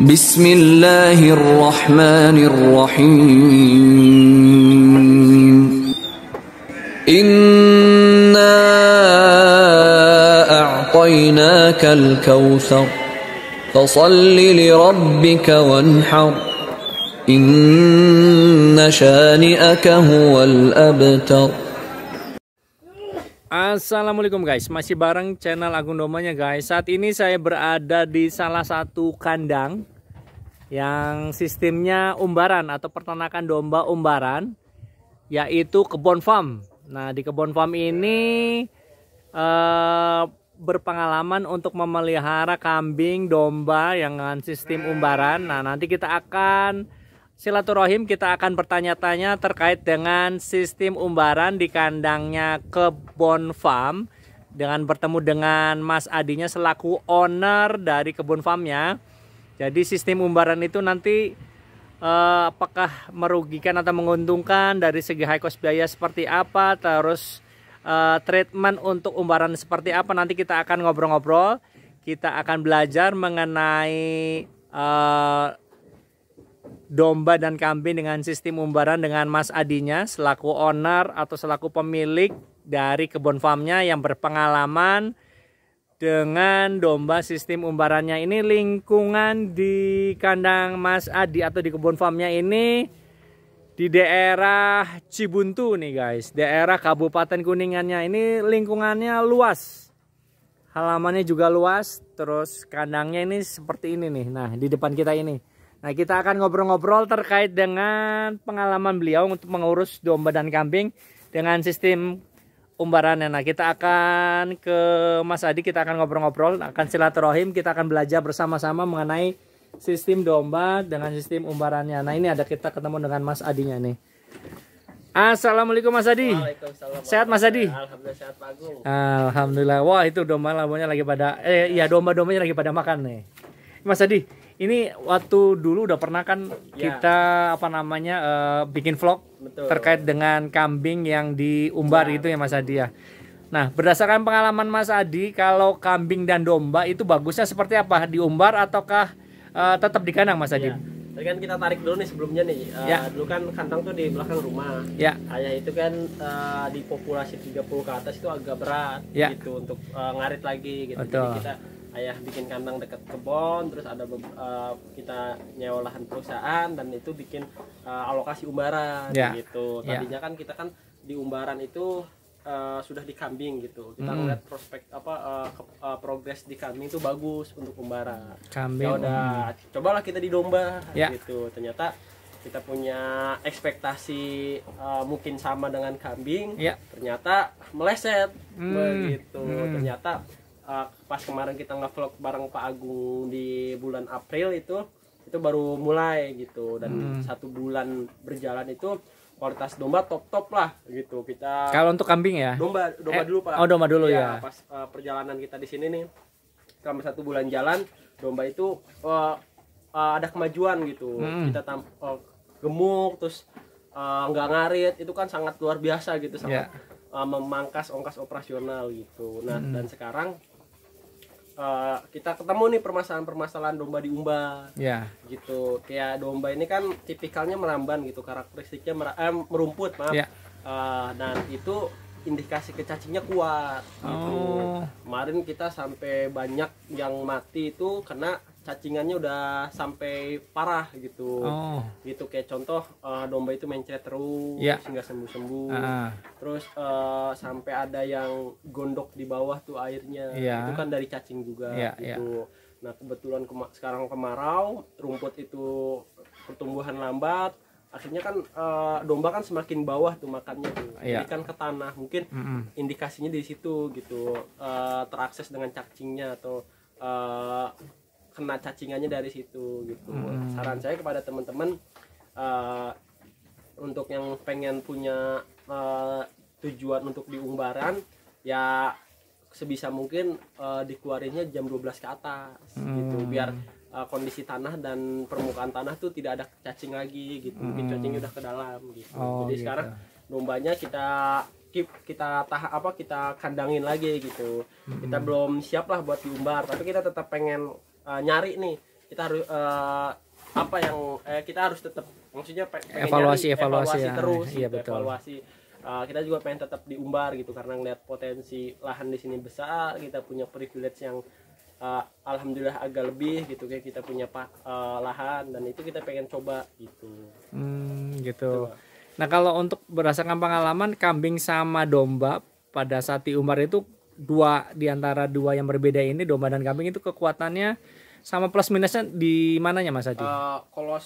Bismillahirrahmanirrahim. Inna a'tainaka al-kawthar. Fasalli li rabbika wanhar. Inna syani'aka huwal abtar. Assalamualaikum guys, masih bareng channel Agung Domanya guys Saat ini saya berada di salah satu kandang yang sistemnya umbaran atau peternakan domba umbaran yaitu kebon farm. Nah, di kebon farm ini eh, berpengalaman untuk memelihara kambing, domba yang dengan sistem umbaran. Nah, nanti kita akan silaturahim kita akan bertanya-tanya terkait dengan sistem umbaran di kandangnya kebon farm dengan bertemu dengan Mas Adinya selaku owner dari kebun farmnya. Jadi sistem umbaran itu nanti uh, apakah merugikan atau menguntungkan dari segi high cost biaya seperti apa, terus uh, treatment untuk umbaran seperti apa nanti kita akan ngobrol-ngobrol. Kita akan belajar mengenai uh, domba dan kambing dengan sistem umbaran dengan Mas Adinya selaku owner atau selaku pemilik dari kebun farmnya yang berpengalaman dengan domba sistem umbarannya ini lingkungan di kandang Mas Adi atau di kebun farmnya ini di daerah Cibuntu nih guys daerah Kabupaten Kuningannya ini lingkungannya luas halamannya juga luas terus kandangnya ini seperti ini nih nah di depan kita ini nah kita akan ngobrol-ngobrol terkait dengan pengalaman beliau untuk mengurus domba dan kambing dengan sistem umbarannya. Nah, kita akan ke Mas Adi, kita akan ngobrol-ngobrol, akan silaturahim, kita akan belajar bersama-sama mengenai sistem domba dengan sistem umbarannya. Nah, ini ada kita ketemu dengan Mas Adinya nih. Assalamualaikum Mas Adi. Waalaikumsalam. Sehat Mas Adi. Alhamdulillah sehat Pak Alhamdulillah. Wah, itu domba labuannya lagi pada eh ya domba-dombanya lagi pada makan nih. Mas Adi, ini waktu dulu udah pernah kan ya. kita apa namanya uh, bikin vlog Betul. terkait dengan kambing yang diumbar ya. gitu ya Mas Adi ya. Nah, berdasarkan pengalaman Mas Adi, kalau kambing dan domba itu bagusnya seperti apa? Diumbar ataukah uh, tetap di kandang Mas Adi? Ya. Tadi kan kita tarik dulu nih sebelumnya nih. Uh, ya. Dulu kan kandang tuh di belakang rumah. Ya. Ayah itu kan uh, di populasi 30 ke atas itu agak berat ya. gitu untuk uh, ngarit lagi gitu. Betul. Jadi kita ayah bikin kandang dekat kebon terus ada uh, kita nyewa lahan perusahaan dan itu bikin uh, alokasi umbaran yeah. gitu ya. tadinya yeah. kan kita kan di umbaran itu uh, sudah di kambing gitu kita mm. ngeliat prospek apa uh, ke, uh, progres di kambing itu bagus untuk umbaran kambing ya udah cobalah kita di domba yeah. gitu ternyata kita punya ekspektasi uh, mungkin sama dengan kambing yeah. ternyata meleset mm. begitu mm. ternyata uh, pas kemarin kita ngevlog bareng Pak Agung di bulan April itu itu baru mulai gitu dan hmm. satu bulan berjalan itu kualitas domba top top lah gitu kita kalau untuk kambing ya domba domba eh, dulu pak oh domba dulu ya, ya. pas uh, perjalanan kita di sini nih selama satu bulan jalan domba itu uh, uh, ada kemajuan gitu hmm. kita tam uh, gemuk terus nggak uh, ngarit itu kan sangat luar biasa gitu sangat yeah. Ya. uh, memangkas ongkos operasional gitu nah hmm. dan sekarang uh, kita ketemu nih permasalahan-permasalahan domba diumba ya gitu kayak domba ini kan tipikalnya meramban gitu karakteristiknya mer eh, merumput maaf ya. uh, dan itu indikasi kecacingnya kuat gitu. Oh. Kemarin kita sampai banyak yang mati itu kena cacingannya udah sampai parah gitu oh. gitu kayak contoh uh, domba itu mencret terus yeah. hingga sembuh sembuh uh. terus uh, sampai ada yang gondok di bawah tuh airnya yeah. itu kan dari cacing juga yeah, ya. gitu yeah. nah kebetulan kema sekarang kemarau rumput itu pertumbuhan lambat akhirnya kan uh, domba kan semakin bawah tuh makannya tuh yeah. jadi ya. kan ke tanah mungkin mm -hmm. indikasinya di situ gitu uh, terakses dengan cacingnya atau uh, kena cacingannya dari situ gitu hmm. saran saya kepada teman-teman uh, untuk yang pengen punya uh, tujuan untuk diumbaran ya sebisa mungkin uh, dikeluarinnya jam 12 ke atas gitu. hmm. gitu biar uh, kondisi tanah dan permukaan tanah tuh tidak ada cacing lagi gitu hmm. cacingnya udah ke dalam gitu oh, jadi gitu. sekarang dombanya kita keep kita tah apa kita kandangin lagi gitu hmm. kita belum siap lah buat diumbar tapi kita tetap pengen uh, nyari nih kita harus uh, apa yang eh, kita harus tetap maksudnya evaluasi, nyari, evaluasi evaluasi ya. terus iya, gitu, betul. evaluasi uh, kita juga pengen tetap diumbar gitu karena ngelihat potensi lahan di sini besar kita punya privilege yang uh, alhamdulillah agak lebih gitu kayak kita punya uh, lahan dan itu kita pengen coba gitu. Hmm, gitu. Coba. Gitu. Nah, kalau untuk berdasarkan pengalaman kambing sama domba pada saat diumbar itu dua di antara dua yang berbeda ini domba dan kambing itu kekuatannya sama plus minusnya di mananya Mas Adi? Uh, eh, kalau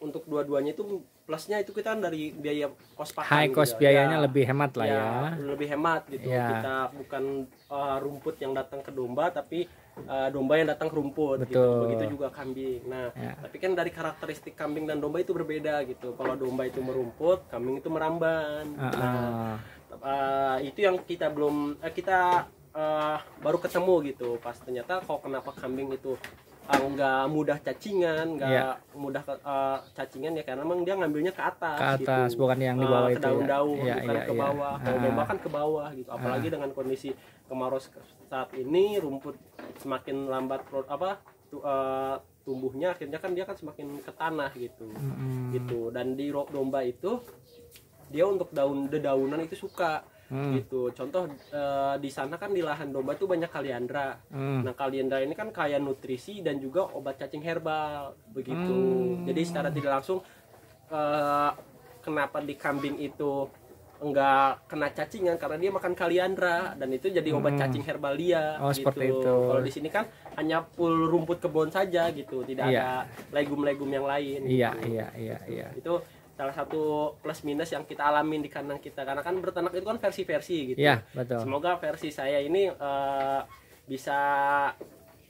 untuk dua-duanya itu plusnya itu kita kan dari biaya kos pakan high gitu cost gitu. biayanya ya, lebih hemat lah ya, ya. lebih hemat gitu ya. kita bukan uh, rumput yang datang ke domba tapi uh, domba yang datang ke rumput gitu. Betul. gitu begitu juga kambing nah ya. tapi kan dari karakteristik kambing dan domba itu berbeda gitu kalau domba itu merumput kambing itu meramban uh -uh. nah ah uh, itu yang kita belum uh, kita uh, baru ketemu gitu pas ternyata kok kenapa kambing itu nggak uh, mudah cacingan, nggak yeah. mudah uh, cacingan ya karena memang dia ngambilnya ke atas, ke atas gitu. bukan yang di bawah uh, ke ya. daun-daun, ya. bukan ya, ya, ke iya. bawah, ya. kalau kan ke bawah gitu. Apalagi ah. dengan kondisi kemarau saat ini, rumput semakin lambat apa tu, uh, tumbuhnya, akhirnya kan dia kan semakin ke tanah gitu, hmm. gitu. Dan di domba itu dia untuk daun dedaunan itu suka hmm. gitu contoh e, di sana kan di lahan domba itu banyak kaliandra hmm. nah kaliandra ini kan kaya nutrisi dan juga obat cacing herbal begitu hmm. jadi secara tidak langsung e, kenapa di kambing itu enggak kena cacingan karena dia makan kaliandra dan itu jadi obat hmm. cacing herbal dia oh, gitu. seperti itu kalau di sini kan hanya pul rumput kebun saja gitu tidak iya. ada legum-legum yang lain iya gitu. iya iya iya itu salah satu plus minus yang kita alamin di kandang kita karena kan bertenak itu kan versi-versi gitu ya betul semoga versi saya ini uh, bisa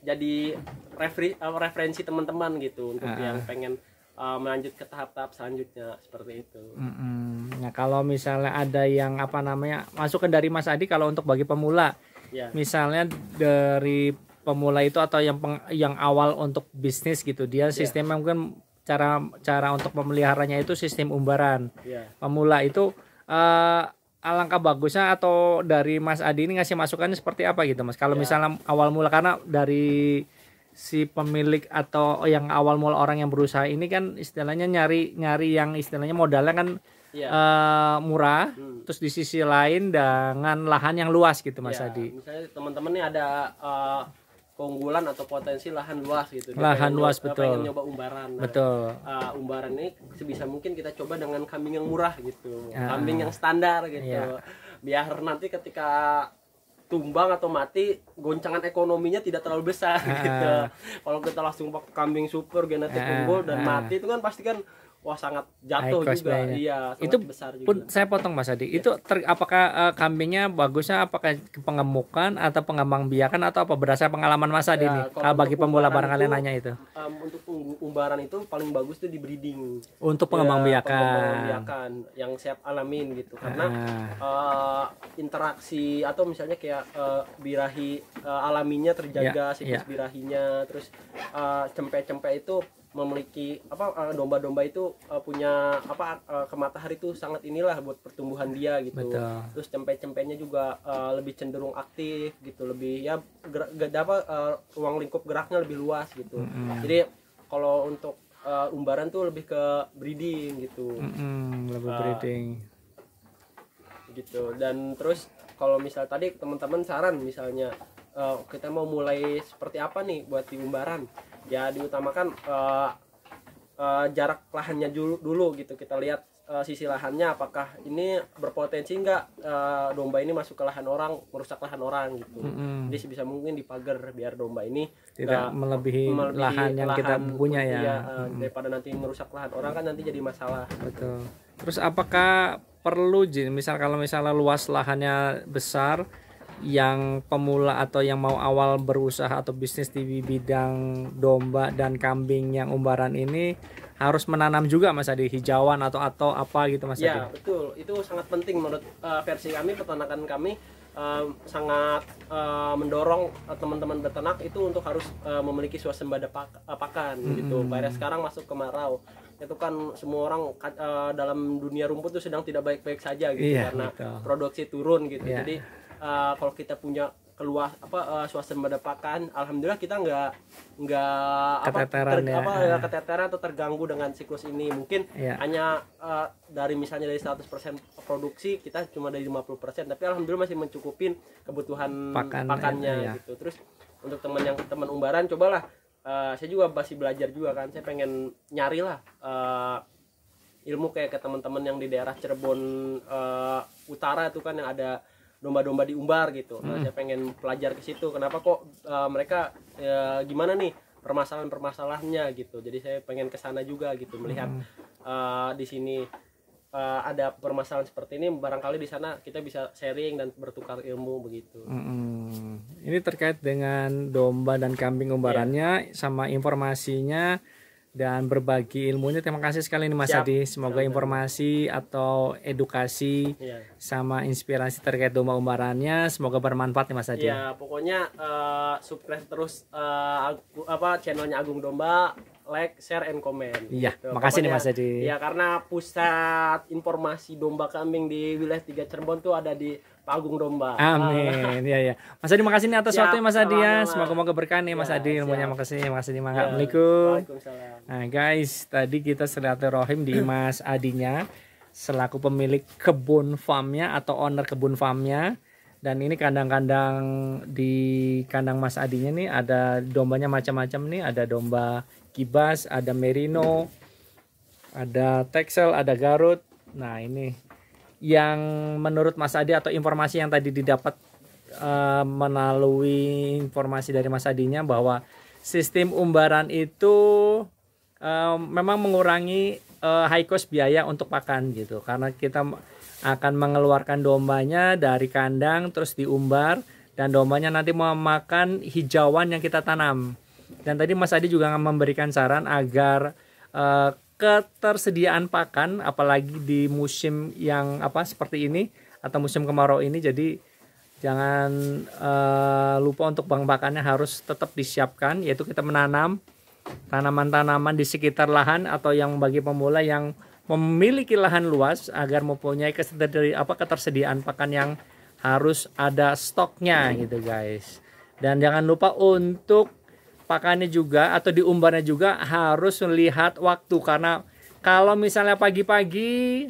jadi referi, uh, referensi teman-teman gitu untuk uh. yang pengen uh, melanjut ke tahap-tahap selanjutnya seperti itu. Mm-hmm. Nah kalau misalnya ada yang apa namanya masukan dari Mas Adi kalau untuk bagi pemula, ya. misalnya dari pemula itu atau yang peng, yang awal untuk bisnis gitu dia iya. sistemnya yeah. mungkin cara cara untuk memeliharanya itu sistem umbaran yeah. pemula itu uh, alangkah bagusnya atau dari Mas Adi ini ngasih masukannya seperti apa gitu Mas kalau yeah. misalnya awal mula karena dari si pemilik atau yang awal mula orang yang berusaha ini kan istilahnya nyari nyari yang istilahnya modalnya kan yeah. Iya. uh, murah hmm. terus di sisi lain dengan lahan yang luas gitu Mas yeah. Adi misalnya teman-teman ini ada uh, keunggulan atau potensi lahan luas gitu. Dia lahan pengen, luas betul. Pengen nyoba umbaran. Nah, betul. Uh, umbaran ini sebisa mungkin kita coba dengan kambing yang murah gitu, uh, kambing yang standar gitu. Yeah. Biar nanti ketika tumbang atau mati goncangan ekonominya tidak terlalu besar uh, gitu. Ah. Kalau kita langsung pakai kambing super genetik uh, unggul dan uh, mati itu kan pasti kan wah sangat jatuh juga ]nya. iya itu besar juga. pun saya potong mas Adi ya. itu ter, apakah uh, kambingnya bagusnya apakah pengemukan atau pengembang biakan atau apa berdasar pengalaman mas Adi ya, nih kalau bagi pemula barangkali nanya itu um, untuk umbaran itu paling bagus itu di breeding untuk ya, pengembang biakan pengembang biakan yang siap alamin gitu karena ah. uh, interaksi atau misalnya kayak uh, birahi uh, alaminya terjaga ya, siklus ya. birahinya terus uh, cempe-cempe itu memiliki apa eh, domba-domba itu eh, punya apa eh, ke matahari itu sangat inilah buat pertumbuhan dia gitu. Betul. Terus cempe-cempenya juga lebih cenderung aktif gitu, lebih ya gerak, apa uh, ruang lingkup geraknya lebih luas gitu. Mm -hmm. Jadi kalau untuk umbaran tuh lebih ke breeding gitu. Mm -hmm, lebih uh, breeding. Gitu. Dan terus kalau misal tadi teman-teman saran misalnya uh, kita mau mulai seperti apa nih buat di umbaran? ya diutamakan uh, uh, jarak lahannya dulu dulu gitu kita lihat uh, sisi lahannya apakah ini berpotensi enggak uh, domba ini masuk ke lahan orang merusak lahan orang gitu mm -hmm. jadi sebisa mungkin dipagar biar domba ini tidak melebihi, melebihi lahan yang lahan, kita punya ya, ya uh, mm -hmm. daripada nanti merusak lahan orang kan nanti jadi masalah betul terus apakah perlu jin misal kalau misalnya luas lahannya besar yang pemula atau yang mau awal berusaha atau bisnis di bidang domba dan kambing yang umbaran ini harus menanam juga Mas Adi hijauan atau atau apa gitu Mas ya, Adi. Ya, betul. Itu sangat penting menurut uh, versi kami peternakan kami uh, sangat uh, mendorong teman-teman beternak itu untuk harus uh, memiliki suasembada pak pakan gitu. hmm. gitu. Bayar sekarang masuk kemarau itu kan semua orang uh, dalam dunia rumput itu sedang tidak baik-baik saja gitu iya, karena betul. produksi turun gitu. Yeah. Jadi Eh, kalau kita punya keluar apa uh, suasana mendapatkan alhamdulillah kita nggak nggak apa, ter, ya. apa ya, keteteran atau terganggu dengan siklus ini mungkin ya. hanya uh, dari misalnya dari 100% produksi kita cuma dari 50% tapi alhamdulillah masih mencukupin kebutuhan Pakan, ya, pakannya ya. gitu terus untuk teman yang teman umbaran cobalah uh, saya juga masih belajar juga kan saya pengen nyari lah uh, ilmu kayak ke teman-teman yang di daerah Cirebon uh, utara itu kan yang ada domba-domba diumbar gitu. Nah, saya pengen pelajar ke situ. Kenapa kok uh, mereka ya, gimana nih permasalahan-permasalahannya gitu. Jadi saya pengen ke sana juga gitu melihat hmm. uh, di sini uh, ada permasalahan seperti ini barangkali di sana kita bisa sharing dan bertukar ilmu begitu. Hmm. Ini terkait dengan domba dan kambing umbarannya yeah. sama informasinya dan berbagi ilmunya. Terima kasih sekali nih Mas Siap. Adi. Semoga informasi atau edukasi ya. sama inspirasi terkait domba umbarannya semoga bermanfaat nih Mas Adi. Ya, pokoknya uh, subscribe terus uh, aku, apa channelnya Agung Domba like, share, and comment. Iya, gitu. makasih Pokoknya, nih Mas Edi. Iya, karena pusat informasi domba kambing di wilayah tiga Cirebon tuh ada di Pagung Domba. Amin. Iya, iya. Mas Adi makasih nih atas siap, Mas Adi ya. semoga semoga berkah nih Mas ya, Adi. Ilmunya makasih, makasih nih. Ya, Assalamualaikum. Waalaikumsalam. Nah, guys, tadi kita Rohim di Mas Adinya selaku pemilik kebun farmnya atau owner kebun farmnya dan ini kandang-kandang di kandang Mas Adinya nih ada dombanya macam-macam nih ada domba Kibas, ada Merino, ada Texel, ada Garut. Nah, ini yang menurut Mas Adi atau informasi yang tadi didapat uh, melalui informasi dari Mas Adinya bahwa sistem umbaran itu uh, memang mengurangi uh, high cost biaya untuk pakan gitu karena kita akan mengeluarkan dombanya dari kandang terus diumbar dan dombanya nanti memakan hijauan yang kita tanam. Dan tadi Mas Adi juga memberikan saran agar uh, ketersediaan pakan apalagi di musim yang apa seperti ini atau musim kemarau ini jadi jangan uh, lupa untuk bank pakannya harus tetap disiapkan yaitu kita menanam tanaman-tanaman di sekitar lahan atau yang bagi pemula yang memiliki lahan luas agar mempunyai apa ketersediaan pakan yang harus ada stoknya gitu guys dan jangan lupa untuk pakannya juga atau di umbarnya juga harus melihat waktu karena kalau misalnya pagi-pagi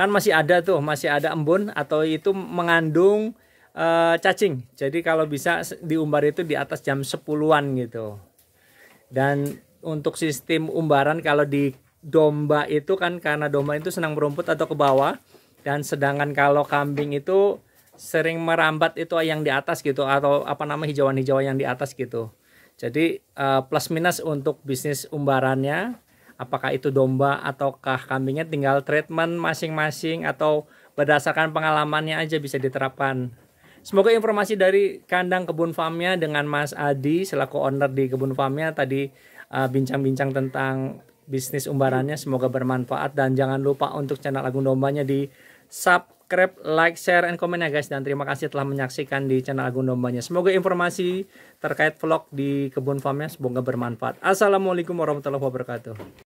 kan masih ada tuh masih ada embun atau itu mengandung e, cacing jadi kalau bisa diumbar itu di atas jam 10-an gitu dan untuk sistem umbaran kalau di domba itu kan karena domba itu senang merumput atau ke bawah dan sedangkan kalau kambing itu sering merambat itu yang di atas gitu atau apa nama hijauan-hijauan yang di atas gitu jadi uh, plus minus untuk bisnis umbarannya, apakah itu domba ataukah kambingnya tinggal treatment masing-masing atau berdasarkan pengalamannya aja bisa diterapkan. Semoga informasi dari kandang kebun farmnya dengan Mas Adi selaku owner di kebun farmnya tadi eh, bincang-bincang uh, tentang bisnis umbarannya semoga bermanfaat dan jangan lupa untuk channel Agung Dombanya di sub subscribe, like, share, and comment ya guys. Dan terima kasih telah menyaksikan di channel Agung Dombanya. Semoga informasi terkait vlog di kebun farmnya semoga bermanfaat. Assalamualaikum warahmatullahi wabarakatuh.